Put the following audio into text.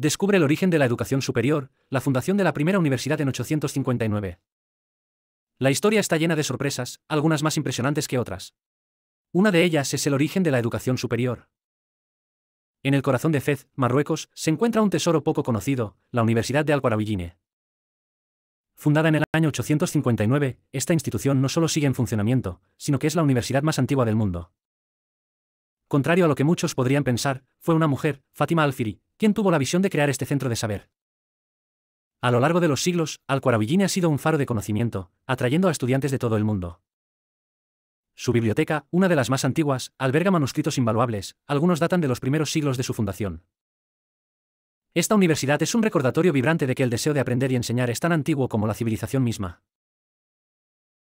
descubre el origen de la educación superior, la fundación de la primera universidad en 859. La historia está llena de sorpresas, algunas más impresionantes que otras. Una de ellas es el origen de la educación superior. En el corazón de Fez, Marruecos, se encuentra un tesoro poco conocido, la Universidad de al Alcuarabilline. Fundada en el año 859, esta institución no solo sigue en funcionamiento, sino que es la universidad más antigua del mundo. Contrario a lo que muchos podrían pensar, fue una mujer, Fátima Alfiri, ¿Quién tuvo la visión de crear este centro de saber? A lo largo de los siglos, al ha sido un faro de conocimiento, atrayendo a estudiantes de todo el mundo. Su biblioteca, una de las más antiguas, alberga manuscritos invaluables, algunos datan de los primeros siglos de su fundación. Esta universidad es un recordatorio vibrante de que el deseo de aprender y enseñar es tan antiguo como la civilización misma.